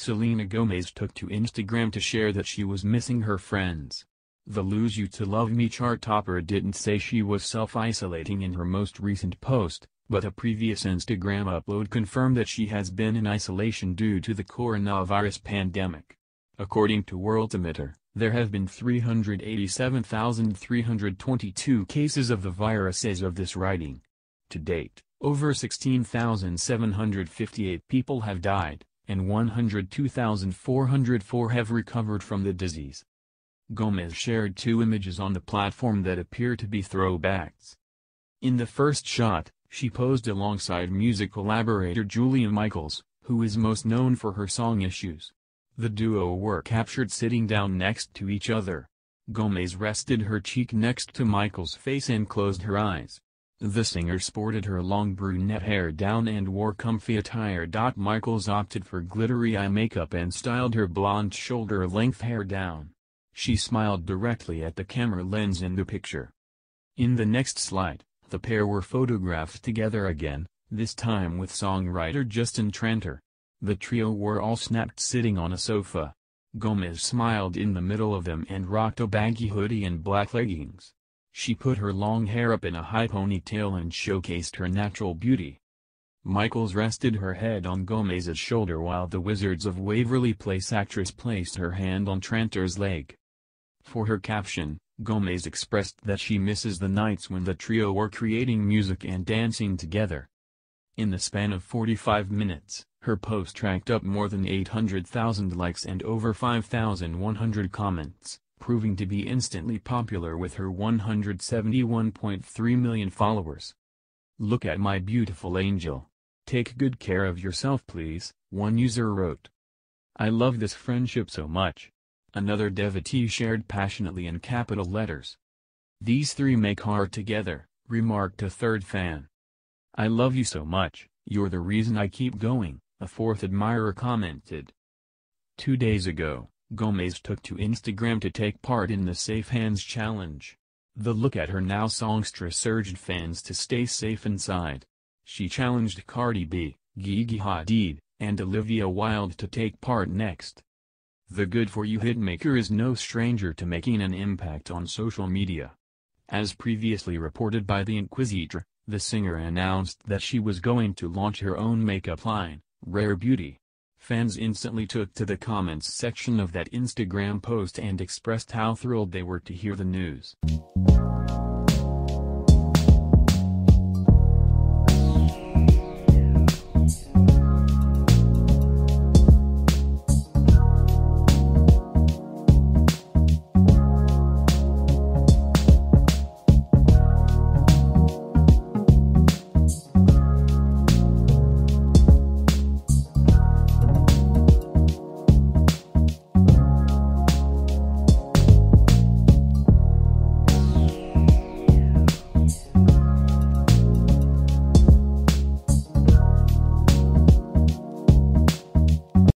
Selena Gomez took to Instagram to share that she was missing her friends. The Lose You to Love Me chart topper didn't say she was self-isolating in her most recent post, but a previous Instagram upload confirmed that she has been in isolation due to the coronavirus pandemic. According to Worldometer, there have been 387,322 cases of the virus as of this writing. To date, over 16,758 people have died and 102,404 have recovered from the disease. Gomez shared two images on the platform that appear to be throwbacks. In the first shot, she posed alongside music collaborator Julia Michaels, who is most known for her song Issues. The duo were captured sitting down next to each other. Gomez rested her cheek next to Michaels' face and closed her eyes. The singer sported her long brunette hair down and wore comfy attire. Michaels opted for glittery eye makeup and styled her blonde shoulder-length hair down. She smiled directly at the camera lens in the picture. In the next slide, the pair were photographed together again, this time with songwriter Justin Tranter. The trio were all snapped sitting on a sofa. Gomez smiled in the middle of them and rocked a baggy hoodie and black leggings. She put her long hair up in a high ponytail and showcased her natural beauty. Michaels rested her head on Gomez's shoulder while the Wizards of Waverly Place actress placed her hand on Tranter's leg. For her caption, Gomez expressed that she misses the nights when the trio were creating music and dancing together. In the span of 45 minutes, her post racked up more than 800,000 likes and over 5,100 comments, proving to be instantly popular with her 171.3 million followers. Look at my beautiful angel. Take good care of yourself please, one user wrote. I love this friendship so much. Another devotee shared passionately in capital letters. These three make heart together, remarked a third fan. I love you so much, you're the reason I keep going, a fourth admirer commented. Two days ago, Gomez took to Instagram to take part in the Safe Hands Challenge. The Look At Her Now songstress urged fans to stay safe inside. She challenged Cardi B, Gigi Hadid, and Olivia Wilde to take part next. The Good For You hitmaker is no stranger to making an impact on social media. As previously reported by The Inquisitor, the singer announced that she was going to launch her own makeup line, Rare Beauty. Fans instantly took to the comments section of that Instagram post and expressed how thrilled they were to hear the news.